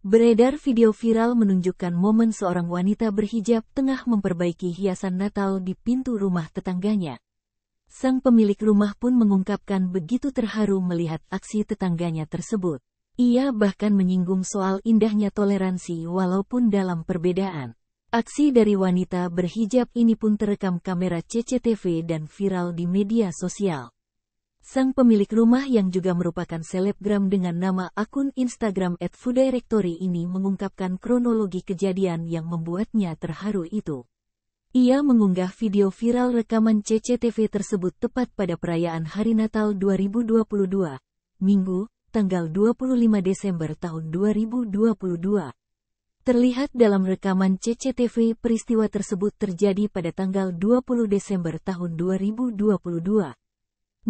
Beredar video viral menunjukkan momen seorang wanita berhijab tengah memperbaiki hiasan Natal di pintu rumah tetangganya. Sang pemilik rumah pun mengungkapkan begitu terharu melihat aksi tetangganya tersebut. Ia bahkan menyinggung soal indahnya toleransi walaupun dalam perbedaan. Aksi dari wanita berhijab ini pun terekam kamera CCTV dan viral di media sosial. Sang pemilik rumah yang juga merupakan selebgram dengan nama akun Instagram @fudirectory ini mengungkapkan kronologi kejadian yang membuatnya terharu itu. Ia mengunggah video viral rekaman CCTV tersebut tepat pada perayaan Hari Natal 2022, Minggu, tanggal 25 Desember tahun 2022. Terlihat dalam rekaman CCTV peristiwa tersebut terjadi pada tanggal 20 Desember tahun 2022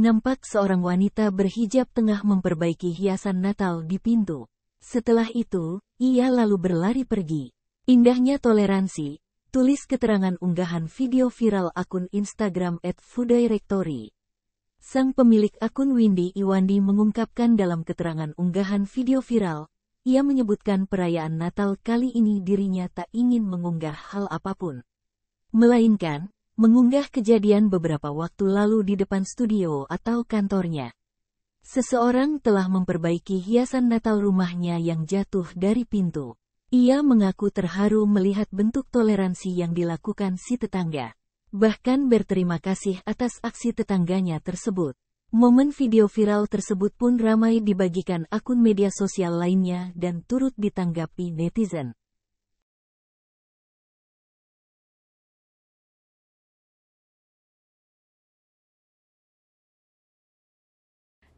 nampak seorang wanita berhijab tengah memperbaiki hiasan Natal di pintu. Setelah itu, ia lalu berlari pergi. Indahnya toleransi, tulis keterangan unggahan video viral akun Instagram @foodirectory. Sang pemilik akun Windy Iwandi mengungkapkan dalam keterangan unggahan video viral, ia menyebutkan perayaan Natal kali ini dirinya tak ingin mengunggah hal apapun. Melainkan, mengunggah kejadian beberapa waktu lalu di depan studio atau kantornya. Seseorang telah memperbaiki hiasan Natal rumahnya yang jatuh dari pintu. Ia mengaku terharu melihat bentuk toleransi yang dilakukan si tetangga. Bahkan berterima kasih atas aksi tetangganya tersebut. Momen video viral tersebut pun ramai dibagikan akun media sosial lainnya dan turut ditanggapi netizen.